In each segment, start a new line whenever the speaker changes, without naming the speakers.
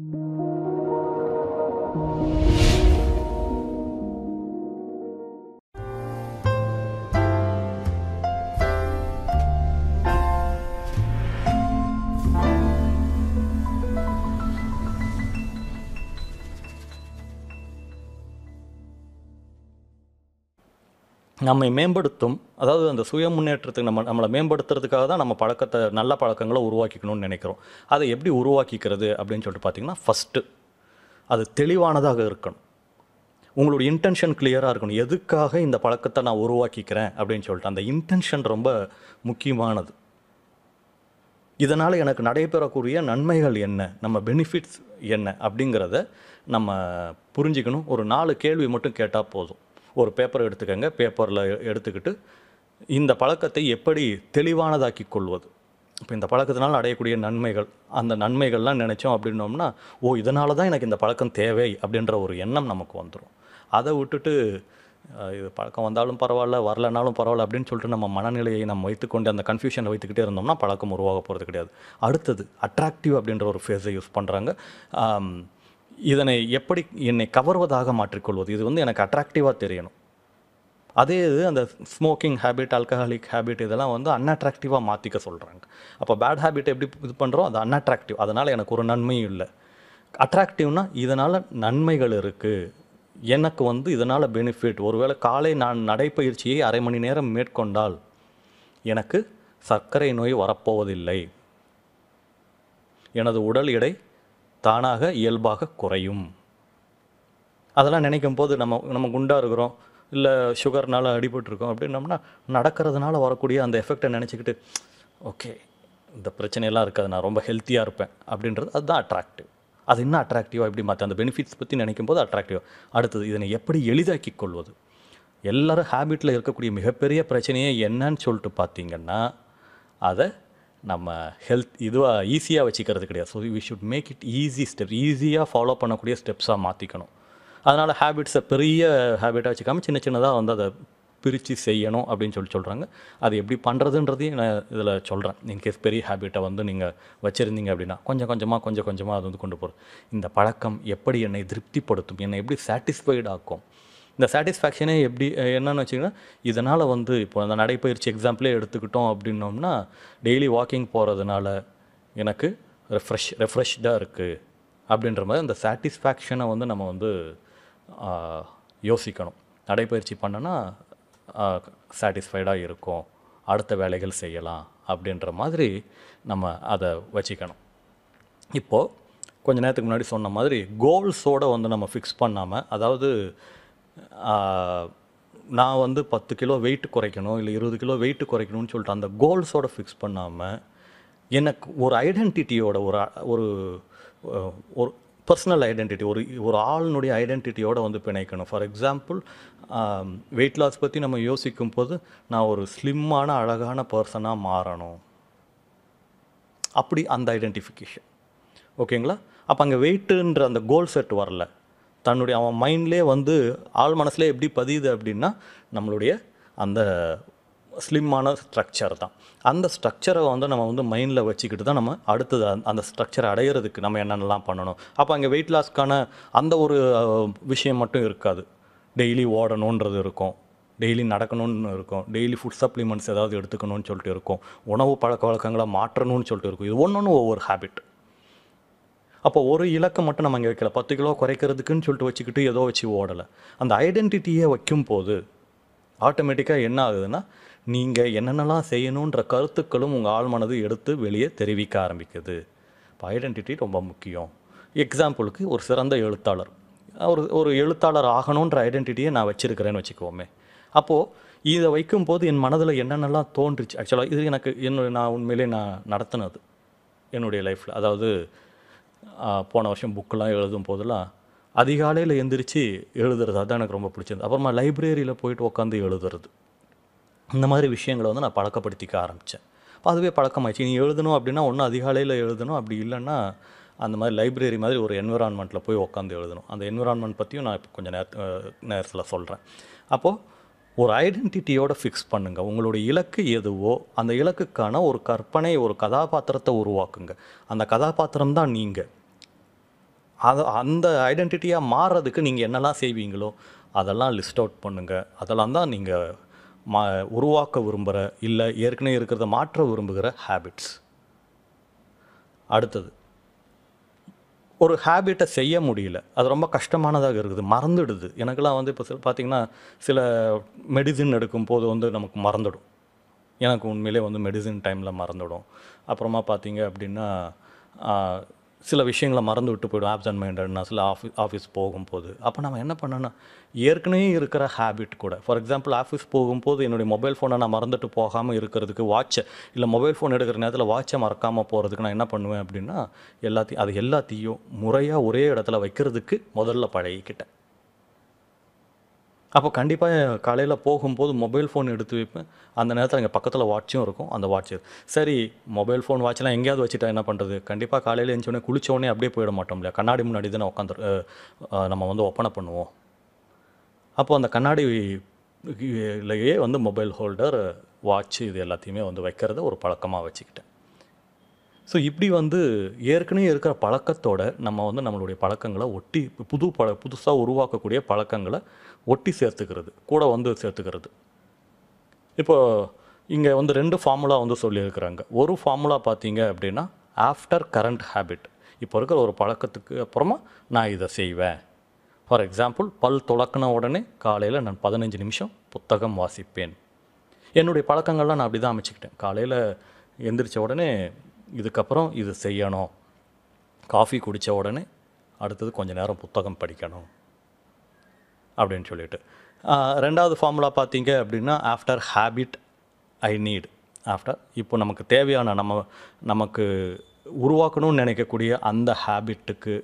Thank you. நம்மை மேம்படுத்தும் அதாவது அந்த சுய முன்னேற்றத்துக்கு நம்ம நம்மளை மேம்படுத்துறதுக்காக தான் நம்ம பழக்கத்தை நல்ல பழக்கங்களை உருவாக்கிக்கணும்னு நினைக்கிறோம் அதை எப்படி உருவாக்கிக்கிறது அப்படின்னு சொல்லிட்டு பார்த்திங்கன்னா ஃபஸ்ட்டு அது தெளிவானதாக இருக்கணும் உங்களோட இன்டென்ஷன் கிளியராக இருக்கணும் எதுக்காக இந்த பழக்கத்தை நான் உருவாக்கிக்கிறேன் அப்படின்னு சொல்லிட்டு அந்த இன்டென்ஷன் ரொம்ப முக்கியமானது இதனால் எனக்கு நடைபெறக்கூடிய நன்மைகள் என்ன நம்ம பெனிஃபிட்ஸ் என்ன அப்படிங்கிறத நம்ம புரிஞ்சுக்கணும் ஒரு நாலு கேள்வி மட்டும் கேட்டால் போதும் ஒரு பேப்பரை எடுத்துக்கங்க பேப்பரில் எடுத்துக்கிட்டு இந்த பழக்கத்தை எப்படி தெளிவானதாக்கி கொள்வது இப்போ இந்த பழக்கத்தினால் அடையக்கூடிய நன்மைகள் அந்த நன்மைகள்லாம் நினச்சோம் அப்படின்னோம்னா ஓ இதனால தான் எனக்கு இந்த பழக்கம் தேவை அப்படின்ற ஒரு எண்ணம் நமக்கு வந்துடும் அதை விட்டுட்டு இது பழக்கம் வந்தாலும் பரவாயில்ல வரலனாலும் பரவாயில்ல அப்படின்னு சொல்லிட்டு நம்ம மனநிலையை நம்ம வைத்துக்கொண்டு அந்த கன்ஃபியூஷனை வைத்துக்கிட்டே இருந்தோம்னா பழக்கம் உருவாக போகிறது கிடையாது அடுத்தது அட்ராக்டிவ் அப்படின்ற ஒரு ஃபேஸை யூஸ் பண்ணுறாங்க இதனை எப்படி என்னை கவர்வதாக மாற்றிக்கொள்வது இது வந்து எனக்கு அட்ராக்டிவாக தெரியணும் அதே இது அந்த ஸ்மோக்கிங் ஹேபிட் ஆல்கஹாலிக் ஹேபிட் இதெல்லாம் வந்து அன்அட்ராக்டிவாக மாற்றிக்க சொல்கிறாங்க அப்போ பேட் ஹேபிட் எப்படி இது பண்ணுறோம் அது அன்அட்ராக்டிவ் அதனால் எனக்கு ஒரு நன்மையும் இல்லை அட்ராக்டிவ்னால் இதனால் நன்மைகள் இருக்குது எனக்கு வந்து இதனால் பெனிஃபிட் ஒருவேளை காலை நான் நடைப்பயிற்சியை அரை மணி நேரம் மேற்கொண்டால் எனக்கு சர்க்கரை நோய் வரப்போவதில்லை எனது உடல் எடை தானாக இயல்பாக குறையும் அதெல்லாம் நினைக்கும் போது நம்ம நம்ம குண்டாக இருக்கிறோம் இல்லை சுகர்னால் அடிபட்டுருக்கோம் அப்படின்னம்னா நடக்கிறதுனால வரக்கூடிய அந்த எஃபெக்டை நினச்சிக்கிட்டு ஓகே இந்த பிரச்சனையெல்லாம் இருக்காது நான் ரொம்ப ஹெல்த்தியாக இருப்பேன் அப்படின்றது அதுதான் அட்ராக்டிவ் அது இன்னும் அட்ராக்டிவாக எப்படி மாற்ற அந்த பெனிஃபிட்ஸ் பற்றி நினைக்கும் போது அட்ராக்டிவாக அடுத்தது இதனை எப்படி எளிதாக்கி கொள்வது எல்லோரும் ஹேபிட்டில் இருக்கக்கூடிய மிகப்பெரிய பிரச்சனையே என்னன்னு சொல்லிட்டு பார்த்தீங்கன்னா அதை நம்ம ஹெல்த் இதுவாக ஈஸியாக வச்சுக்கிறது கிடையாது so we should make it easy step ஈஸியாக ஃபாலோ பண்ணக்கூடிய ஸ்டெப்ஸாக மாற்றிக்கணும் அதனால் ஹேபிட்ஸை பெரிய ஹேபிட்டாக வச்சுக்காமல் சின்ன சின்னதாக வந்து அதை பிரித்து செய்யணும் அப்படின்னு சொல்லி சொல்கிறாங்க அது எப்படி பண்ணுறதுன்றதையும் நான் இதில் சொல்கிறேன் இன்கேஸ் பெரிய ஹேபிட்டை வந்து நீங்கள் வச்சுருந்தீங்க அப்படின்னா கொஞ்சம் கொஞ்சமாக கொஞ்சம் கொஞ்சமாக அது வந்து கொண்டு போகிறோம் இந்த பழக்கம் எப்படி என்னை திருப்திப்படுத்தும் என்னை எப்படி சாட்டிஸ்ஃபைடு ஆக்கும் இந்த சாட்டிஸ்ஃபேக்ஷனே எப்படி என்னன்னு வச்சிங்கன்னா இதனால் வந்து இப்போ அந்த நடைப்பயிற்சி எக்ஸாம்பிளே எடுத்துக்கிட்டோம் அப்படின்னோம்னா டெய்லி வாக்கிங் போகிறதுனால எனக்கு ரெஃப்ரெஷ் ரெஃப்ரெஷ்டாக இருக்குது அப்படின்ற மாதிரி அந்த சாட்டிஸ்ஃபேக்ஷனை வந்து நம்ம வந்து யோசிக்கணும் நடைப்பயிற்சி பண்ணோன்னா சாட்டிஸ்ஃபைடாக இருக்கும் அடுத்த வேலைகள் செய்யலாம் அப்படின்ற மாதிரி நம்ம அதை வச்சுக்கணும் இப்போது கொஞ்ச நேரத்துக்கு முன்னாடி சொன்ன மாதிரி கோல்ஸோடு வந்து நம்ம ஃபிக்ஸ் பண்ணாமல் அதாவது நான் வந்து பத்து கிலோ வெயிட் குறைக்கணும் இல்லை இருபது கிலோ வெயிட் குறைக்கணும்னு சொல்லிட்டு அந்த கோல்ஸோட ஃபிக்ஸ் பண்ணாமல் எனக்கு ஒரு ஐடென்டிட்டியோட ஒரு ஒரு ஒரு பர்சனல் ஐடென்டிட்டி ஒரு ஒரு ஆளுனுடைய ஐடென்டிட்டியோடு வந்து பிணைக்கணும் ஃபார் எக்ஸாம்பிள் வெயிட் லாஸ் பற்றி நம்ம யோசிக்கும் போது நான் ஒரு ஸ்லிம்மான அழகான பர்சனாக மாறணும் அப்படி அந்த ஐடென்டிஃபிகேஷன் ஓகேங்களா அப்போ அங்கே வெயிட்டுன்ற அந்த கோல் செட் வரல தன்னுடைய அவன் மைண்ட்லேயே வந்து ஆள் மனசுலேயே எப்படி பதியுது அப்படின்னா நம்மளுடைய அந்த ஸ்லிம்மான ஸ்ட்ரக்சர் தான் அந்த ஸ்ட்ரக்சரை வந்து நம்ம வந்து மைண்டில் வச்சுக்கிட்டு தான் நம்ம அடுத்தது அந்த ஸ்ட்ரக்சரை அடையிறதுக்கு நம்ம என்னென்னலாம் பண்ணணும் அப்போ அங்கே வெயிட் லாஸ்க்கான அந்த ஒரு விஷயம் மட்டும் இருக்காது டெய்லி ஓடணுன்றது இருக்கும் டெய்லி நடக்கணும்னு இருக்கும் டெய்லி ஃபுட் சப்ளிமெண்ட்ஸ் ஏதாவது எடுத்துக்கணும்னு சொல்லிட்டு இருக்கும் உணவு பழக்க வழக்கங்களை மாற்றணும்னு சொல்லிட்டு இருக்கும் இது ஒன்று ஒவ்வொரு ஹேபிட் அப்போ ஒரு இலக்கை மட்டும் நம்ம அங்கே வைக்கல பத்து கிலோ குறைக்கிறதுக்குன்னு சொல்லிட்டு வச்சுக்கிட்டு ஏதோ வச்சு ஓடலை அந்த ஐடென்டிட்டியை வைக்கும் போது ஆட்டோமேட்டிக்காக என்ன ஆகுதுன்னா நீங்கள் என்னென்னலாம் செய்யணுன்ற கருத்துக்களும் உங்கள் ஆழ்மனது எடுத்து வெளியே தெரிவிக்க ஆரம்பிக்குது இப்போ ஐடென்டிட்டி ரொம்ப முக்கியம் எக்ஸாம்பிளுக்கு ஒரு சிறந்த எழுத்தாளர் ஒரு ஒரு எழுத்தாளர் ஆகணுன்ற ஐடென்டிட்டியை நான் வச்சுருக்கிறேன்னு வச்சுக்கோமே அப்போது இதை வைக்கும்போது என் மனதில் என்னென்னலாம் தோன்றுச்சு ஆக்சுவலாக இது எனக்கு என்னுடைய நான் உண்மையிலே நான் நடத்தினது என்னுடைய லைஃப்பில் அதாவது போன வருஷம் புக்கெலாம் எழுதும் போதெல்லாம் அதிகாலையில் எந்திரிச்சு எழுதுறது அதுதான் எனக்கு ரொம்ப பிடிச்சிருந்தது அப்புறமா லைப்ரரியில் போயிட்டு உட்காந்து எழுதுறது இந்த மாதிரி விஷயங்களை வந்து நான் பழக்கப்படுத்திக்க ஆரம்பித்தேன் இப்போ அதுவே பழக்கமாகிடுச்சு நீ எழுதணும் அப்படின்னா ஒன்றும் அதிகாலையில் எழுதணும் அப்படி இல்லைன்னா அந்த மாதிரி லைப்ரரி மாதிரி ஒரு என்விரான்மெண்ட்டில் போய் உட்காந்து எழுதணும் அந்த என்விரான்மெண்ட் பற்றியும் நான் இப்போ கொஞ்சம் நேர நேரத்தில் சொல்கிறேன் அப்போது ஒரு ஐடென்டிட்டியோட ஃபிக்ஸ் பண்ணுங்கள் உங்களுடைய இலக்கு எதுவோ அந்த இலக்குக்கான ஒரு கற்பனை ஒரு கதாபாத்திரத்தை உருவாக்குங்க அந்த கதாபாத்திரம் தான் நீங்கள் அது அந்த ஐடென்டிட்டியாக மாறுறதுக்கு நீங்கள் என்னெல்லாம் செய்வீங்களோ அதெல்லாம் லிஸ்ட் அவுட் பண்ணுங்கள் அதெல்லாம் தான் நீங்கள் மா உருவாக்க விரும்புகிற இல்லை ஏற்கனவே இருக்கிறத மாற்ற விரும்புகிற ஹேபிட்ஸ் அடுத்தது ஒரு ஹேபிட்டை செய்ய முடியல அது ரொம்ப கஷ்டமானதாக இருக்குது மறந்துடுது எனக்கெல்லாம் வந்து இப்போ சில பார்த்திங்கன்னா சில மெடிசின் எடுக்கும் போது வந்து நமக்கு மறந்துடும் எனக்கு உண்மையிலே வந்து மெடிசின் டைமில் மறந்துடும் அப்புறமா பார்த்தீங்க அப்படின்னா சில விஷயங்களை மறந்து விட்டு போய்டும் அண்ட் மைண்டட்னா சில ஆஃபீஸ் ஆஃபீஸ் போகும்போது அப்போ நம்ம என்ன பண்ணணும் ஏற்கனவே இருக்கிற ஹேபிட் கூட ஃபார் எக்ஸாம்பிள் ஆஃபீஸ் போகும்போது என்னுடைய மொபைல் ஃபோனை நான் மறந்துட்டு போகாமல் இருக்கிறதுக்கு வாட்சை இல்லை மொபைல் ஃபோன் எடுக்கிற நேரத்தில் வாட்சை மறக்காமல் போகிறதுக்கு நான் என்ன பண்ணுவேன் அப்படின்னா எல்லாத்தையும் அது எல்லாத்தையும் முறையாக ஒரே இடத்துல வைக்கிறதுக்கு முதல்ல பழகிக்கிட்டேன் அப்போ கண்டிப்பாக காலையில் போகும்போது மொபைல் ஃபோன் எடுத்து வைப்பேன் அந்த நேரத்தில் எங்கள் பக்கத்தில் வாட்சும் இருக்கும் அந்த வாட்ச் சரி மொபைல் ஃபோன் வாட்ச்லாம் எங்கேயாவது வச்சுட்டா என்ன பண்ணுறது கண்டிப்பாக காலையில் எழுந்தோடனே குளிச்சோடனே அப்படியே போயிட மாட்டோம் இல்லையா கண்ணாடி முன்னாடி தானே உட்காந்து நம்ம வந்து ஒப்பனை பண்ணுவோம் அப்போ அந்த கண்ணாடி இல்லையே வந்து மொபைல் ஹோல்டர் வாட்ச் இது எல்லாத்தையுமே வந்து வைக்கிறத ஒரு பழக்கமாக வச்சுக்கிட்டேன் ஸோ இப்படி வந்து ஏற்கனவே இருக்கிற பழக்கத்தோட நம்ம வந்து நம்மளுடைய பழக்கங்களை ஒட்டி புது பழ புதுசாக உருவாக்கக்கூடிய பழக்கங்களை ஒட்டி சேர்த்துக்கிறது கூட வந்து சேர்த்துக்கிறது இப்போ இங்கே வந்து ரெண்டு ஃபார்முலா வந்து சொல்லியிருக்கிறாங்க ஒரு ஃபார்முலா பார்த்தீங்க அப்படின்னா ஆஃப்டர் கரண்ட் ஹேபிட் இப்போ இருக்கிற ஒரு பழக்கத்துக்கு அப்புறமா நான் இதை செய்வேன் ஃபார் எக்ஸாம்பிள் பல் துளக்கின உடனே காலையில் நான் பதினஞ்சு நிமிஷம் புத்தகம் வாசிப்பேன் என்னுடைய பழக்கங்கள்லாம் நான் அப்படி தான் அமைச்சிக்கிட்டேன் காலையில் எந்திரிச்ச உடனே இதுக்கப்புறம் இது செய்யணும் காஃபி குடித்த உடனே அடுத்தது கொஞ்சம் நேரம் புத்தகம் படிக்கணும் அப்படின்னு சொல்லிட்டு ரெண்டாவது ஃபார்முலா பார்த்தீங்க அப்படின்னா after habit I need after இப்போ நமக்கு தேவையான நம்ம நமக்கு உருவாக்கணும்னு நினைக்கக்கூடிய அந்த ஹேபிட்டுக்கு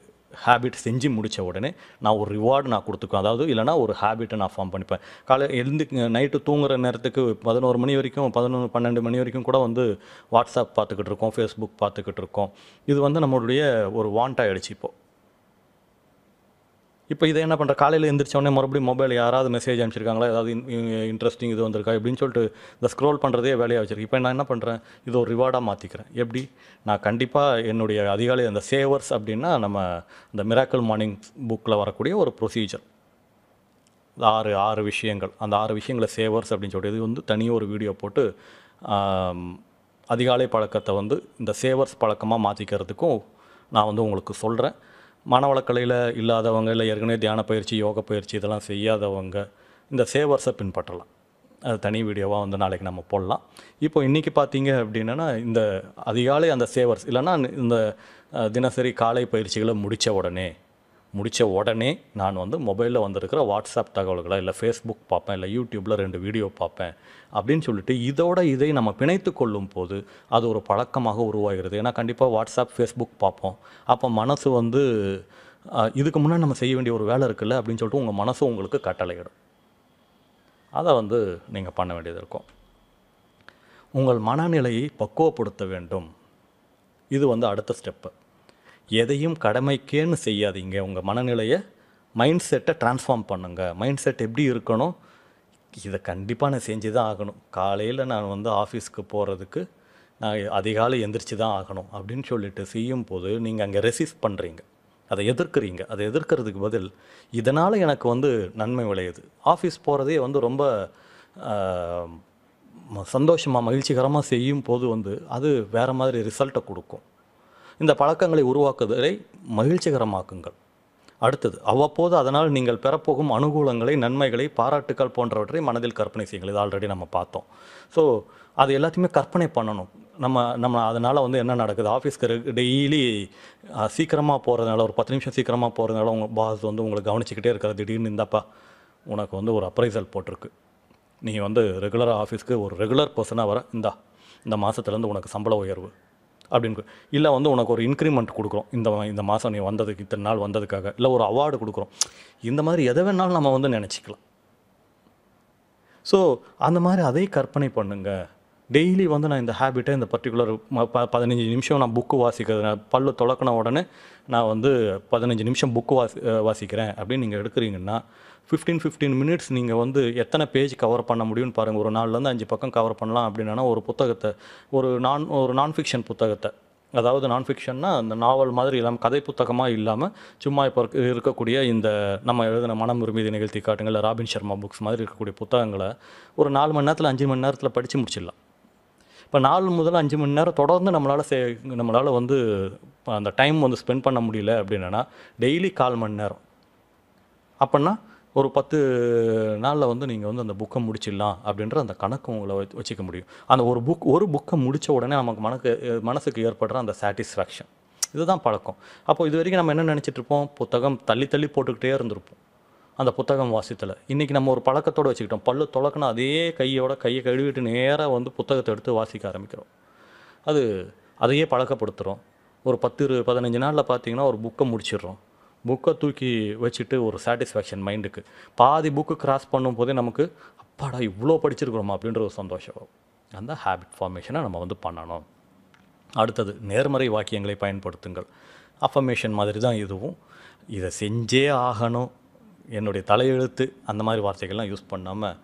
ஹேபிட் செஞ்சு முடித்த உடனே நான் ஒரு ரிவார்டு நான் கொடுத்துக்குவேன் அதாவது இல்லைனா ஒரு ஹேபிட்டை நான் ஃபார்ம் பண்ணிப்பேன் காலை எழுந்து நைட்டு தூங்குற நேரத்துக்கு பதினோரு மணி வரைக்கும் பதினொன்று பன்னெண்டு மணி வரைக்கும் கூட வந்து வாட்ஸ்அப் பார்த்துக்கிட்டு இருக்கோம் ஃபேஸ்புக் பார்த்துக்கிட்டு இருக்கோம் இது வந்து நம்மளுடைய ஒரு வாண்ட் ஆகிடுச்சு இப்போது இப்போ இதை என்ன பண்ணுற காலையில் எந்திரிச்சோடனே மறுபடியும் மொபைல் யாராவது மெசேஜ் அனுப்பிச்சிருக்காங்களா ஏதாவது இன்ட்ரெஸ்டிங் இது வந்திருக்கா அப்படின்னு சொல்லிட்டு இந்த ஸ்க்ரோல் பண்ணுறதே வேலையாக வச்சுருக்கேன் இப்போ நான் என்ன பண்ணுறேன் இது ஒரு ரிவார்டாக மாற்றிக்கிறேன் எப்படி நான் கண்டிப்பாக என்னுடைய அதிகாலை அந்த சேவர்ஸ் அப்படின்னா நம்ம இந்த மிராக்கல் மார்னிங் புக்கில் வரக்கூடிய ஒரு ப்ரொசீஜர் ஆறு ஆறு விஷயங்கள் அந்த ஆறு விஷயங்களை சேவர்ஸ் அப்படின்னு சொல்லிட்டு இது வந்து தனியாக ஒரு வீடியோ போட்டு அதிகாலை பழக்கத்தை வந்து இந்த சேவர்ஸ் பழக்கமாக மாற்றிக்கிறதுக்கும் நான் வந்து உங்களுக்கு சொல்கிறேன் மனவளக்கலையில் இல்லாதவங்க இல்லை ஏற்கனவே தியான பயிற்சி யோக பயிற்சி இதெல்லாம் செய்யாதவங்க இந்த சேவர்ஸை பின்பற்றலாம் அது தனி வீடியோவாக வந்து நாளைக்கு நம்ம போடலாம் இப்போ இன்றைக்கி பார்த்தீங்க அப்படின்னா இந்த அதிகாலை அந்த சேவர்ஸ் இல்லைன்னா இந்த தினசரி காலை பயிற்சிகளை முடித்த உடனே முடித்த உடனே நான் வந்து மொபைலில் வந்திருக்கிற வாட்ஸ்அப் தகவல்களை இல்லை ஃபேஸ்புக் பார்ப்பேன் இல்லை யூடியூப்பில் ரெண்டு வீடியோ பார்ப்பேன் அப்படின்னு சொல்லிட்டு இதோட இதை நம்ம பிணைத்து கொள்ளும் போது அது ஒரு பழக்கமாக உருவாகிறது ஏன்னா கண்டிப்பாக வாட்ஸ்அப் ஃபேஸ்புக் பார்ப்போம் அப்போ மனசு வந்து இதுக்கு முன்னாடி நம்ம செய்ய வேண்டிய ஒரு வேலை இருக்குல்ல அப்படின்னு சொல்லிட்டு உங்கள் மனசு உங்களுக்கு கட்டளையிடும் அதை வந்து நீங்கள் பண்ண வேண்டியது இருக்கும் உங்கள் மனநிலையை பக்குவப்படுத்த வேண்டும் இது வந்து அடுத்த ஸ்டெப்பு எதையும் கடமைக்கேன்னு செய்யாதீங்க உங்கள் மனநிலையை மைண்ட் செட்டை ட்ரான்ஸ்ஃபார்ம் பண்ணுங்கள் மைண்ட் செட் எப்படி இருக்கணும் இதை கண்டிப்பாக நான் செஞ்சு தான் ஆகணும் காலையில் நான் வந்து ஆஃபீஸ்க்கு போகிறதுக்கு நான் அதிகாலை எந்திரிச்சு தான் ஆகணும் அப்படின்னு சொல்லிட்டு செய்யும் போது நீங்கள் அங்கே ரெசிஸ் பண்ணுறீங்க அதை எதிர்க்கிறீங்க அதை எதிர்க்கிறதுக்கு பதில் இதனால் எனக்கு வந்து நன்மை விளையுது ஆஃபீஸ் போகிறதே வந்து ரொம்ப சந்தோஷமாக மகிழ்ச்சிகரமாக செய்யும் போது வந்து அது வேறு மாதிரி ரிசல்ட்டை கொடுக்கும் இந்த பழக்கங்களை உருவாக்குதலை மகிழ்ச்சிகரமாக்குங்கள் அடுத்தது அவ்வப்போது அதனால் நீங்கள் பெறப்போகும் அனுகூலங்களை நன்மைகளை பாராட்டுக்கள் போன்றவற்றை மனதில் கற்பனை செய்யுங்கள் இது ஆல்ரெடி நம்ம பார்த்தோம் ஸோ அது எல்லாத்தையுமே கற்பனை பண்ணணும் நம்ம நம்ம அதனால் வந்து என்ன நடக்குது ஆஃபீஸ்க்கு டெய்லி சீக்கிரமாக போகிறதுனால ஒரு பத்து நிமிஷம் சீக்கிரமாக போகிறதுனால உங்கள் பாஸ் வந்து உங்களை கவனிச்சிக்கிட்டே இருக்கிறது திடீர்னு இந்தாப்பா உனக்கு வந்து ஒரு அப்ரைசல் போட்டிருக்கு நீ வந்து ரெகுலராக ஆஃபீஸ்க்கு ஒரு ரெகுலர் பர்சனாக வர இந்தா இந்த மாதத்துலேருந்து உனக்கு சம்பள உயர்வு அப்படின்னு இல்லை வந்து உனக்கு ஒரு இன்க்ரிமெண்ட் கொடுக்குறோம் இந்த இந்த மாதம் நீ வந்ததுக்கு இத்தனை நாள் வந்ததுக்காக இல்லை ஒரு அவார்டு கொடுக்குறோம் இந்த மாதிரி எதை வேணாலும் நம்ம வந்து நினச்சிக்கலாம் ஸோ அந்த மாதிரி அதை கற்பனை பண்ணுங்கள் டெய்லி வந்து நான் இந்த ஹேபிட்டை இந்த பர்டிகுலர் ப பதினஞ்சு நிமிஷம் நான் புக்கு வாசிக்கிறேன் பல்லு தொடக்கின உடனே நான் வந்து பதினஞ்சு நிமிஷம் புக்கு வாசி வாசிக்கிறேன் அப்படின்னு நீங்கள் எடுக்கிறீங்கன்னா ஃபிஃப்டீன் ஃபிஃப்டீன் மினிட்ஸ் நீங்கள் வந்து எத்தனை பேஜ் கவர் பண்ண முடியும்னு பாருங்கள் ஒரு நாள்லேருந்து அஞ்சு பக்கம் கவர் பண்ணலாம் அப்படின்னா ஒரு புத்தகத்தை ஒரு நான் ஒரு நான் ஃபிக்ஷன் புத்தகத்தை அதாவது நான் ஃபிக்ஷன்னா அந்த நாவல் மாதிரி இல்லாமல் கதை புத்தகமாக இல்லாமல் சும்மா இப்போ இருக்கக்கூடிய இந்த நம்ம எழுதின மனம் உரிமையை நிகழ்த்தி காட்டுங்கள் ராபின் சர்மா புக்ஸ் மாதிரி இருக்கக்கூடிய புத்தகங்களை ஒரு நாலு மணி நேரத்தில் அஞ்சு மணி நேரத்தில் படித்து முடிச்சிடலாம் இப்போ நாலு முதல் அஞ்சு மணி நேரம் தொடர்ந்து நம்மளால் சே நம்மளால் வந்து அந்த டைம் வந்து ஸ்பெண்ட் பண்ண முடியல அப்படின்னா டெய்லி கால் மணி நேரம் அப்படின்னா ஒரு பத்து நாளில் வந்து நீங்கள் வந்து அந்த புக்கை முடிச்சிடலாம் அப்படின்ற அந்த கணக்கு உங்களை வச்சுக்க முடியும் அந்த ஒரு புக் ஒரு புக்கை முடித்த உடனே நமக்கு மனக்கு மனசுக்கு ஏற்படுற அந்த சாட்டிஸ்ஃபேக்ஷன் இதுதான் பழக்கம் அப்போது இது வரைக்கும் நம்ம என்ன நினச்சிட்ருப்போம் புத்தகம் தள்ளி தள்ளி போட்டுக்கிட்டே இருந்திருப்போம் அந்த புத்தகம் வாசித்தல இன்றைக்கி நம்ம ஒரு பழக்கத்தோடு வச்சுக்கிட்டோம் பல்லு தொலக்கினா அதே கையோட கையை கழுவிட்டு நேராக வந்து புத்தகத்தை எடுத்து வாசிக்க ஆரம்பிக்கிறோம் அது அதையே பழக்கப்படுத்துகிறோம் ஒரு பத்து இரு பதினஞ்சு நாளில் பார்த்தீங்கன்னா ஒரு புக்கை முடிச்சிடுறோம் புக்கை தூக்கி வச்சுட்டு ஒரு சாட்டிஸ்ஃபேக்ஷன் மைண்டுக்கு பாதி புக்கு கிராஸ் பண்ணும் போதே நமக்கு அப்பாடா இவ்வளோ படிச்சிருக்கிறோமா அப்படின்ற ஒரு சந்தோஷம் அந்த ஹேபிட் ஃபார்மேஷனை நம்ம வந்து பண்ணணும் அடுத்தது நேர்மறை வாக்கியங்களை பயன்படுத்துங்கள் அஃபர்மேஷன் மாதிரி தான் இதுவும் இதை செஞ்சே ஆகணும் என்னுடைய தலையெழுத்து அந்த மாதிரி வார்த்தைகள்லாம் யூஸ் பண்ணாமல்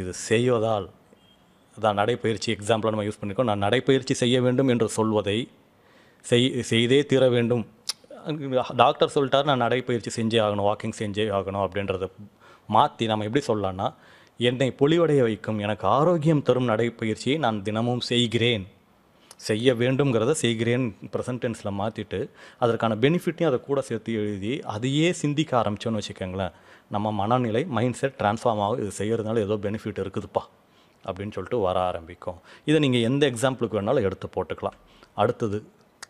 இது செய்வதால் அதான் நடைப்பயிற்சி எக்ஸாம்பிளாக நம்ம யூஸ் பண்ணிக்கோ நான் நடைப்பயிற்சி செய்ய வேண்டும் என்று சொல்வதை செய் செய்தே தீர வேண்டும் டாக்டர் சொல்லிட்டார் நான் நடைப்பயிற்சி செஞ்சே ஆகணும் வாக்கிங் செஞ்சே ஆகணும் அப்படின்றத மாற்றி நம்ம எப்படி சொல்லலான்னா என்னை பொலிவடைய வைக்கும் எனக்கு ஆரோக்கியம் தரும் நடைப்பயிற்சியை நான் தினமும் செய்கிறேன் செய்ய வேண்டும்ங்கிறத செய்கிறேன் ப்ரெசன்ட் டென்ஸில் மாற்றிட்டு அதற்கான பெனிஃபிட்டையும் அதை கூட சேர்த்து எழுதி அதையே சிந்திக்க ஆரம்பித்தோன்னு வச்சுக்கோங்களேன் நம்ம மனநிலை மைண்ட் செட் ட்ரான்ஸ்ஃபார்ம் ஆகும் இது செய்கிறதுனால ஏதோ பெனிஃபிட் இருக்குதுப்பா அப்படின்னு சொல்லிட்டு வர ஆரம்பிக்கும் இதை நீங்கள் எந்த எக்ஸாம்பிளுக்கு வேணாலும் எடுத்து போட்டுக்கலாம் அடுத்தது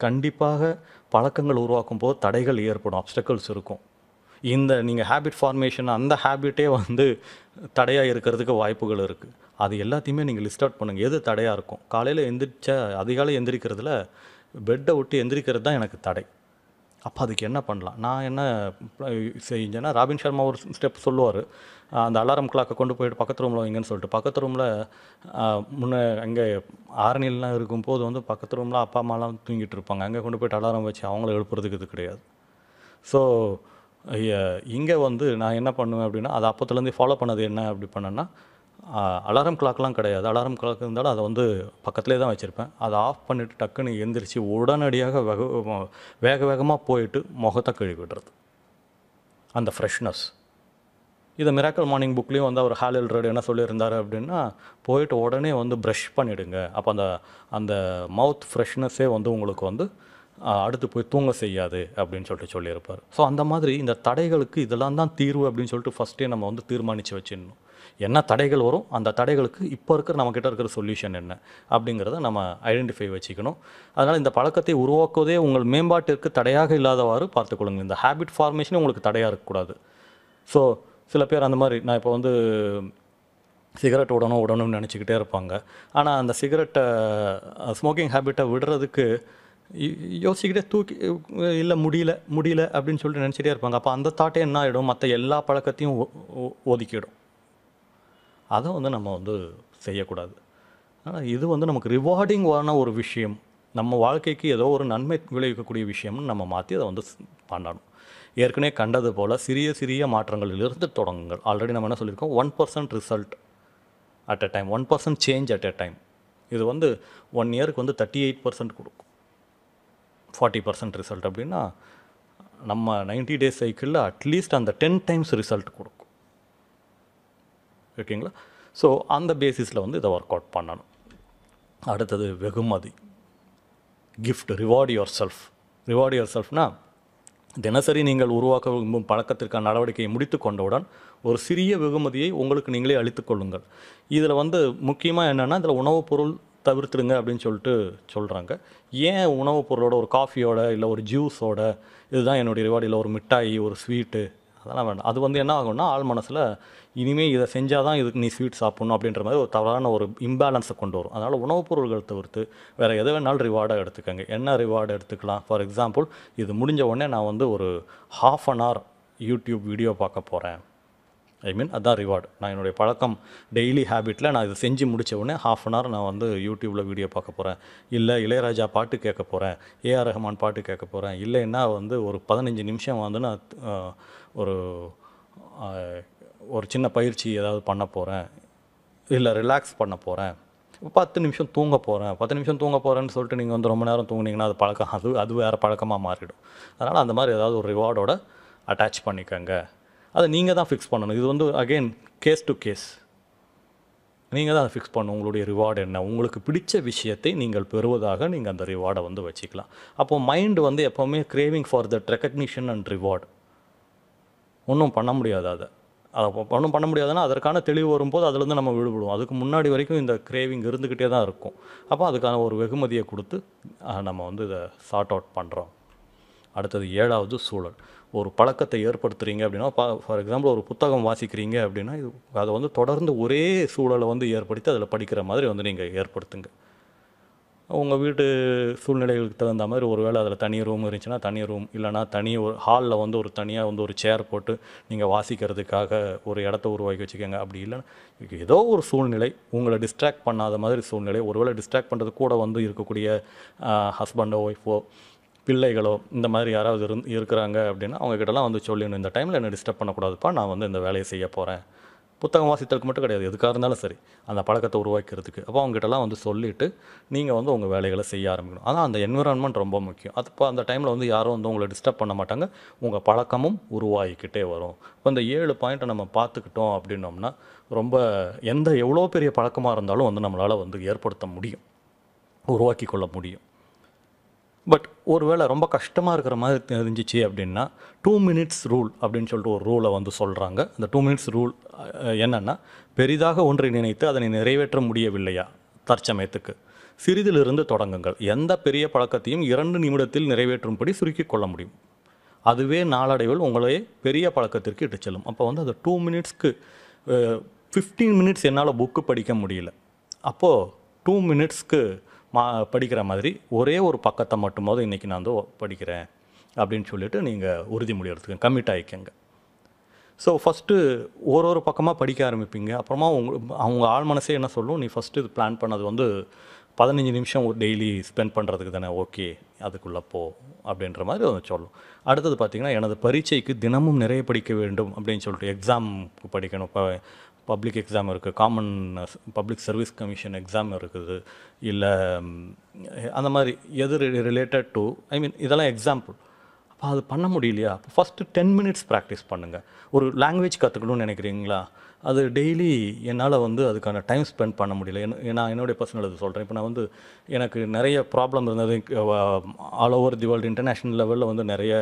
கண்டிப்பாக பழக்கங்கள் உருவாக்கும் போது தடைகள் ஏற்படும் அப்டக்கல்ஸ் இருக்கும் இந்த நீங்கள் ஹேபிட் ஃபார்மேஷன் அந்த ஹேபிட்டே வந்து தடையாக இருக்கிறதுக்கு வாய்ப்புகள் இருக்குது அது எல்லாத்தையுமே நீங்கள் லிஸ்ட் அவுட் பண்ணுங்கள் எது தடையாக இருக்கும் காலையில் எந்திரிச்ச அதிகாலை எந்திரிக்கிறதுல பெட்டை விட்டு எந்திரிக்கிறது தான் எனக்கு தடை அப்போ அதுக்கு என்ன பண்ணலாம் நான் என்ன செஞ்சேன்னா ராபின் சர்மா ஒரு ஸ்டெப் சொல்லுவார் அந்த அலாரம் கிளாக்கை கொண்டு போயிட்டு பக்கத்து ரூமில் வைங்கன்னு சொல்லிட்டு பக்கத்து ரூமில் முன்னே அங்கே இருக்கும் இருக்கும்போது வந்து பக்கத்து ரூமில் அப்பா அம்மாலாம் தூங்கிட்டு இருப்பாங்க அங்கே கொண்டு போய்ட்டு அலாரம் வச்சு அவங்கள எழுப்புறதுக்கு இது கிடையாது ஸோ இங்கே வந்து நான் என்ன பண்ணுவேன் அப்படின்னா அதை அப்போத்துலேருந்து ஃபாலோ பண்ணது என்ன அப்படி பண்ணேன்னா அலாரம் கிளாக்லாம் கிடையாது அலாரம் கிளாக் இருந்தாலும் அதை வந்து பக்கத்துலேயே தான் வச்சுருப்பேன் அதை ஆஃப் பண்ணிவிட்டு டக்குன்னு எந்திரிச்சு உடனடியாக வெக வேக வேகமாக போயிட்டு முகத்தை கழுவிடுறது அந்த ஃப்ரெஷ்னஸ் இதை மிராக்கல் மார்னிங் புக்லேயும் வந்து அவர் ஹாலில் ரெட் என்ன சொல்லியிருந்தார் அப்படின்னா போயிட்டு உடனே வந்து ப்ரஷ் பண்ணிவிடுங்க அப்போ அந்த அந்த மவுத் ஃப்ரெஷ்னஸ்ஸே வந்து உங்களுக்கு வந்து அடுத்து போய் தூங்க செய்யாது அப்படின்னு சொல்லிட்டு சொல்லியிருப்பார் ஸோ அந்த மாதிரி இந்த தடைகளுக்கு இதெல்லாம் தான் தீர்வு அப்படின்னு சொல்லிட்டு ஃபஸ்ட்டே நம்ம வந்து தீர்மானித்து வச்சிடணும் என்ன தடைகள் வரும் அந்த தடைகளுக்கு இப்போ இருக்கிற நம்மக்கிட்ட இருக்கிற சொல்யூஷன் என்ன அப்படிங்கிறத நம்ம ஐடென்டிஃபை வச்சுக்கணும் அதனால் இந்த பழக்கத்தை உருவாக்குவதே உங்கள் மேம்பாட்டிற்கு தடையாக இல்லாதவாறு பார்த்துக்கொள்ளுங்கள் இந்த ஹேபிட் ஃபார்மேஷனே உங்களுக்கு தடையாக இருக்கக்கூடாது ஸோ சில பேர் அந்த மாதிரி நான் இப்போ வந்து சிகரெட் விடணும் உடணும்னு நினச்சிக்கிட்டே இருப்பாங்க ஆனால் அந்த சிகரெட்டை ஸ்மோக்கிங் ஹேபிட்டை விடுறதுக்கு யோசிக்கிட்டே தூக்கி இல்லை முடியல முடியல அப்படின்னு சொல்லிட்டு நினச்சிட்டே இருப்பாங்க அப்போ அந்த தாட்டே என்ன ஆகிடும் மற்ற எல்லா பழக்கத்தையும் ஒதுக்கிடும் அதை வந்து நம்ம வந்து செய்யக்கூடாது ஆனால் இது வந்து நமக்கு ரிவார்டிங்கான ஒரு விஷயம் நம்ம வாழ்க்கைக்கு ஏதோ ஒரு நன்மை விளைவிக்கக்கூடிய விஷயம்னு நம்ம மாற்றி அதை வந்து பண்ணணும் ஏற்கனவே கண்டது போல் சிறிய சிறிய மாற்றங்களிலிருந்து தொடங்குங்கள் ஆல்ரெடி நம்ம என்ன சொல்லியிருக்கோம் one percent result at a time one percent change at a time இது வந்து ஒன் இயருக்கு வந்து தேர்ட்டி எயிட் பர்சன்ட் கொடுக்கும் ஃபார்ட்டி பர்சன்ட் ரிசல்ட் அப்படின்னா நம்ம நைன்டி டேஸ் சைக்கிளில் அட்லீஸ்ட் அந்த டென் டைம்ஸ் ரிசல்ட் கொடுக்கும் ஓகேங்களா ஸோ அந்த பேசிஸில் வந்து இதை ஒர்க் அவுட் பண்ணணும் அடுத்தது வெகுமதி gift reward yourself reward your செல்ஃப்னா தினசரி நீங்கள் உருவாக்க விரும்பும் பழக்கத்திற்கான நடவடிக்கையை முடித்து கொண்டவுடன் ஒரு சிறிய வெகுமதியை உங்களுக்கு நீங்களே அழித்து கொள்ளுங்கள் இதில் வந்து முக்கியமாக என்னென்னா இதில் உணவுப் பொருள் தவிர்த்துடுங்க அப்படின்னு சொல்லிட்டு சொல்கிறாங்க ஏன் உணவுப் பொருளோட ஒரு காஃபியோட இல்லை ஒரு ஜூஸோட இதுதான் என்னுடைய ரிவார்டு இல்லை ஒரு மிட்டாய் ஒரு ஸ்வீட்டு அதெல்லாம் வேண்டாம் அது வந்து என்ன ஆகும்னா ஆள் மனசில் இனிமேல் இதை செஞ்சால் தான் இதுக்கு நீ ஸ்வீட் சாப்பிட்ணும் அப்படின்ற மாதிரி ஒரு தவறான ஒரு இம்பேலன்ஸை கொண்டு வரும் அதனால் உணவுப் பொருள்கள் தவிர்த்து வேறு எது வேணாலும் ரிவார்டாக எடுத்துக்கோங்க என்ன ரிவார்டு எடுத்துக்கலாம் ஃபார் எக்ஸாம்பிள் இது முடிஞ்ச உடனே நான் வந்து ஒரு half an hour YouTube video பார்க்க போகிறேன் ஐ மீன் அதுதான் ரிவார்டு நான் என்னுடைய பழக்கம் டெய்லி ஹேபிட்டில் நான் இதை செஞ்சு முடித்த உடனே ஹாஃப் அன் ஹவர் நான் வந்து யூடியூப்பில் வீடியோ பார்க்க போகிறேன் இல்லை இளையராஜா பாட்டு கேட்க போகிறேன் ஏஆர் ரஹ்மான் பாட்டு கேட்க போகிறேன் இல்லைன்னா வந்து ஒரு பதினஞ்சு நிமிஷம் வந்து நான் ஒரு ஒரு சின்ன பயிற்சி ஏதாவது பண்ண போகிறேன் இல்லை ரிலாக்ஸ் பண்ண போகிறேன் பத்து நிமிஷம் தூங்க போகிறேன் பத்து நிமிஷம் தூங்க போகிறேன்னு சொல்லிட்டு நீங்கள் வந்து ரொம்ப நேரம் தூங்குனீங்கன்னா அது பழக்கம் அது அது வேறு பழக்கமாக மாறிடும் அதனால் அந்த மாதிரி ஏதாவது ஒரு ரிவார்டோட அட்டாச் பண்ணிக்கோங்க அதை நீங்கள் தான் ஃபிக்ஸ் பண்ணணும் இது வந்து அகெயின் கேஸ் டு கேஸ் நீங்கள் தான் ஃபிக்ஸ் பண்ணணும் உங்களுடைய ரிவார்டு என்ன உங்களுக்கு பிடிச்ச விஷயத்தை நீங்கள் பெறுவதாக நீங்கள் அந்த ரிவார்டை வந்து வச்சுக்கலாம் அப்போது மைண்டு வந்து எப்போவுமே craving for that recognition and reward ஒன்றும் பண்ண முடியாது அதை அதை ஒன்றும் பண்ண முடியாதுன்னா அதற்கான தெளிவு வரும்போது அதுலேருந்து நம்ம விடுபடுவோம் அதுக்கு முன்னாடி வரைக்கும் இந்த கிரேவிங் இருந்துக்கிட்டே தான் இருக்கும் அப்போ அதுக்கான ஒரு வெகுமதியை கொடுத்து நம்ம வந்து இதை சார்ட் அவுட் பண்ணுறோம் அடுத்தது ஏழாவது சூழல் ஒரு பழக்கத்தை ஏற்படுத்துகிறீங்க அப்படின்னா ஃபார் எக்ஸாம்பிள் ஒரு புத்தகம் வாசிக்கிறீங்க அப்படின்னா இது அதை வந்து தொடர்ந்து ஒரே சூழலை வந்து ஏற்படுத்தி அதில் படிக்கிற மாதிரி வந்து நீங்கள் ஏற்படுத்துங்க உங்கள் வீட்டு சூழ்நிலைகளுக்கு தகுந்த மாதிரி ஒரு வேளை அதில் தனி ரூம் இருந்துச்சுன்னா தனி ரூம் இல்லைனா தனி ஒரு ஹாலில் வந்து ஒரு தனியாக வந்து ஒரு சேர் போட்டு நீங்கள் வாசிக்கிறதுக்காக ஒரு இடத்த உருவாக்கி வச்சுக்கோங்க அப்படி இல்லைன்னா ஏதோ ஒரு சூழ்நிலை உங்களை டிஸ்ட்ராக்ட் பண்ணாத மாதிரி சூழ்நிலை ஒருவேளை டிஸ்ட்ராக்ட் பண்ணுறது கூட வந்து இருக்கக்கூடிய ஹஸ்பண்டோ ஒய்ஃபோ பிள்ளைகளோ இந்த மாதிரி யாராவது இருந் இருக்கிறாங்க அப்படின்னா அவங்கக்கிட்டலாம் வந்து சொல்லிடணும் இந்த டைமில் என்னை டிஸ்டர்ப் பண்ணக்கூடாதுப்பா நான் வந்து இந்த வேலையை செய்ய போகிறேன் புத்தகம் வாசித்தலுக்கு மட்டும் கிடையாது எதுக்காக இருந்தாலும் சரி அந்த பழக்கத்தை உருவாக்கிறதுக்கு அப்போ அவங்ககிட்டலாம் வந்து சொல்லிவிட்டு நீங்கள் வந்து உங்கள் வேலைகளை செய்ய ஆரம்பிக்கணும் ஆனால் அந்த என்விரான்மெண்ட் ரொம்ப முக்கியம் அப்போ அந்த டைமில் வந்து யாரும் வந்து உங்களை டிஸ்டர்ப் பண்ண மாட்டாங்க உங்கள் பழக்கமும் உருவாகிக்கிட்டே வரும் இப்போ இந்த ஏழு பாயிண்ட்டை நம்ம பார்த்துக்கிட்டோம் அப்படின்னோம்னா ரொம்ப எந்த எவ்வளோ பெரிய பழக்கமாக இருந்தாலும் வந்து நம்மளால் வந்து ஏற்படுத்த முடியும் உருவாக்கி கொள்ள முடியும் பட் ஒருவேளை ரொம்ப கஷ்டமாக இருக்கிற மாதிரி தெரிஞ்சிச்சு அப்படின்னா டூ மினிட்ஸ் ரூல் அப்படின்னு சொல்லிட்டு ஒரு ரூலை வந்து சொல்கிறாங்க அந்த டூ மினிட்ஸ் ரூல் என்னென்னா பெரிதாக ஒன்றை நினைத்து அதனை நிறைவேற்ற முடியவில்லையா தற்சமயத்துக்கு சிறிதிலிருந்து தொடங்குங்கள் எந்த பெரிய பழக்கத்தையும் இரண்டு நிமிடத்தில் நிறைவேற்றும்படி சுருக்கிக் கொள்ள முடியும் அதுவே நாளடைவில் உங்களையே பெரிய பழக்கத்திற்கு இட்டு செல்லும் அப்போ வந்து அந்த டூ மினிட்ஸ்க்கு ஃபிஃப்டீன் மினிட்ஸ் என்னால் புக்கு படிக்க முடியல அப்போது டூ மினிட்ஸ்க்கு மா படிக்கிற மாதிரி ஒரே ஒரு பக்கத்தை மட்டும்போது இன்றைக்கி நான் வந்து படிக்கிறேன் அப்படின்னு சொல்லிட்டு நீங்கள் உறுதிமொழி எடுத்துக்கங்க கம்மிட் ஆகிக்கங்க ஸோ ஃபஸ்ட்டு ஒரு ஒரு பக்கமாக படிக்க ஆரம்பிப்பீங்க அப்புறமா உங்க அவங்க ஆள் மனசே என்ன சொல்லும் நீ ஃபஸ்ட்டு இது பிளான் பண்ணது வந்து பதினஞ்சு நிமிஷம் டெய்லி ஸ்பெண்ட் பண்ணுறதுக்கு தானே ஓகே அதுக்குள்ளே போ அப்படின்ற மாதிரி வந்து சொல்லும் அடுத்தது பார்த்திங்கன்னா எனது பரீட்சைக்கு தினமும் நிறைய படிக்க வேண்டும் அப்படின்னு சொல்லிட்டு எக்ஸாமுக்கு படிக்கணும் இப்போ பப்ளிக் எக்ஸாம் uh, இருக்குது common public service commission exam இருக்குது இல்லை அந்த மாதிரி எது ரிலேட்டட் டு ஐ மீன் இதெல்லாம் எக்ஸாம்பிள் அப்போ அது பண்ண முடியலையா ஃபஸ்ட்டு டென் மினிட்ஸ் ப்ராக்டிஸ் பண்ணுங்கள் ஒரு லாங்குவேஜ் கற்றுக்கணும்னு நினைக்கிறீங்களா அது டெய்லி என்னால் வந்து அதுக்கான டைம் ஸ்பெண்ட் பண்ண முடியல நான் என்னுடைய பர்சனல் இது சொல்கிறேன் இப்போ நான் வந்து எனக்கு நிறைய ப்ராப்ளம் இருந்தது all over the world international லெவலில் வந்து நிறைய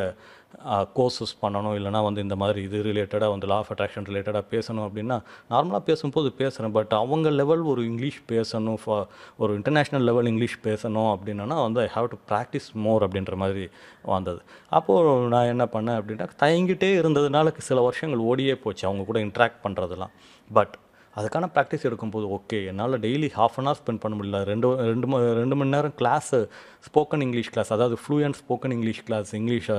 கோர்சஸ் பண்ணணும் இல்லைனா வந்து இந்த மாதிரி இது ரிலேட்டடாக வந்து லா ஆஃப் அட்ராக்ஷன் ரிலேட்டடாக பேசணும் அப்படின்னா நார்மலாக பேசும்போது பேசுகிறேன் பட் அவங்க லெவல் ஒரு இங்கிலீஷ் பேசணும் ஒரு இன்டர்நேஷ்னல் லெவல் இங்கிலீஷ் பேசணும் அப்படின்னா வந்து I have to practice more அப்படின்ற மாதிரி வந்தது அப்போது நான் என்ன பண்ணேன் அப்படின்னா தயங்கிட்டே இருந்ததுனால சில வருஷங்கள் ஓடியே போச்சு அவங்க கூட இன்ட்ராக்ட் பண்ணுறதுலாம் பட் அதுக்கான ப்ராக்டிஸ் எடுக்கும்போது ஓகே என்னால் daily half an hour spend பண்ண முடியல ரெண்டு ரெண்டு ரெண்டு மணி நேரம் கிளாஸு ஸ்போக்கன் இங்கிலீஷ் கிளாஸ் அதாவது fluent spoken English class English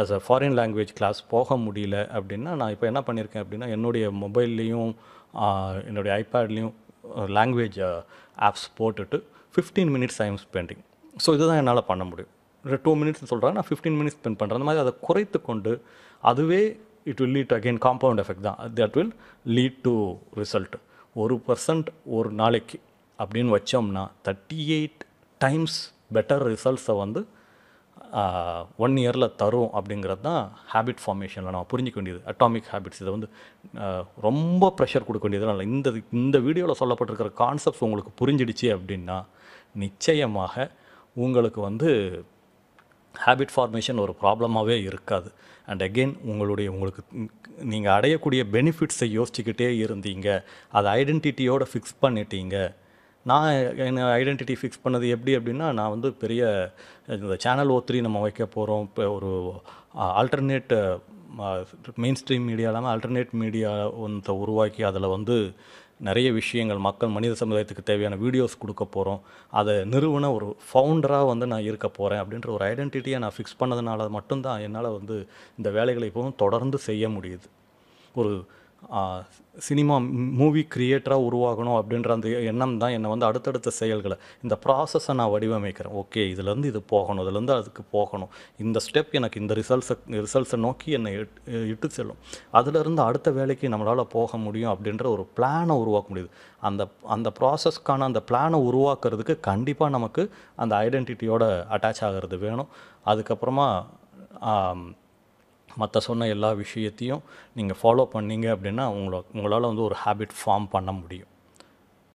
as a foreign language class போக முடியல அப்படின்னா நான் இப்போ என்ன பண்ணியிருக்கேன் அப்படின்னா என்னுடைய மொபைல்லையும் என்னுடைய ஐபேட்லேயும் லாங்குவேஜ் ஆப்ஸ் போட்டுட்டு fifteen minutes I'm spending so இதுதான் என்னால் பண்ண முடியும் டூ மினிட்ஸ் சொல்கிறாங்க நான் ஃபிஃப்டீன் மினிட்ஸ் ஸ்பெண்ட் பண்ணுறேன் அந்த மாதிரி அதை குறைத்து கொண்டு அதுவே it will lead again compound effect தான் that will lead to result ஒரு பர்சன்ட் ஒரு நாளைக்கு அப்படின்னு வச்சோம்னா தேர்ட்டி எயிட் டைம்ஸ் பெட்டர் ரிசல்ட்ஸை வந்து ஒன் இயரில் தரும் அப்படிங்கிறது தான் ஹேபிட் ஃபார்மேஷனில் நம்ம புரிஞ்சிக்க வேண்டியது அட்டாமிக் ஹேபிட்ஸ் இதை வந்து ரொம்ப ப்ரெஷர் கொடுக்க வேண்டியதுனால இந்த இந்த வீடியோவில் சொல்லப்பட்டிருக்கிற கான்செப்ட்ஸ் உங்களுக்கு புரிஞ்சிடுச்சு அப்படின்னா நிச்சயமாக உங்களுக்கு வந்து ஹேபிட் ஃபார்மேஷன் ஒரு ப்ராப்ளமாகவே இருக்காது அண்ட் அகெயின் உங்களுடைய உங்களுக்கு நீங்கள் அடையக்கூடிய பெனிஃபிட்ஸை யோசிச்சுக்கிட்டே இருந்தீங்க அதை ஐடென்டிட்டியோடு ஃபிக்ஸ் பண்ணிட்டீங்க நான் என்ன ஐடென்டிட்டி ஃபிக்ஸ் பண்ணது எப்படி அப்படின்னா நான் வந்து பெரிய இந்த சேனல் ஓ த்ரீ நம்ம வைக்க போகிறோம் இப்போ ஒரு ஆல்டர்னேட் மெயின் ஸ்ட்ரீம் மீடியா இல்லாமல் ஆல்டர்னேட் மீடியா ஒன்றை உருவாக்கி அதில் வந்து நிறைய விஷயங்கள் மக்கள் மனித சமுதாயத்துக்கு தேவையான வீடியோஸ் கொடுக்க போகிறோம் அதை நிறுவன ஒரு ஃபவுண்டராக வந்து நான் இருக்க போகிறேன் அப்படின்ற ஒரு ஐடென்டிட்டியை நான் ஃபிக்ஸ் பண்ணதுனால மட்டும்தான் என்னால் வந்து இந்த வேலைகளை இப்போவும் தொடர்ந்து செய்ய முடியுது ஒரு சினிமா மூவி க்ரியேட்டராக உருவாகணும் அப்படின்ற அந்த எண்ணம் தான் என்னை வந்து அடுத்தடுத்த செயல்களை இந்த ப்ராசஸை நான் வடிவமைக்கிறேன் ஓகே இதுலேருந்து இது போகணும் இதுலேருந்து அதுக்கு போகணும் இந்த ஸ்டெப் எனக்கு இந்த ரிசல்ட்ஸை ரிசல்ட்ஸை நோக்கி என்னை இட்டு செல்லும் அதுலேருந்து அடுத்த வேலைக்கு நம்மளால் போக முடியும் அப்படின்ற ஒரு பிளானை உருவாக்க முடியுது அந்த அந்த ப்ராசஸ்க்கான அந்த பிளானை உருவாக்குறதுக்கு கண்டிப்பாக நமக்கு அந்த ஐடென்டிட்டியோட அட்டாச் ஆகிறது வேணும் அதுக்கப்புறமா மற்ற சொன்ன எல்லா விஷயத்தையும் நீங்கள் ஃபாலோ பண்ணீங்க அப்படின்னா உங்களை உங்களால் வந்து ஒரு ஹேபிட் ஃபார்ம் பண்ண முடியும்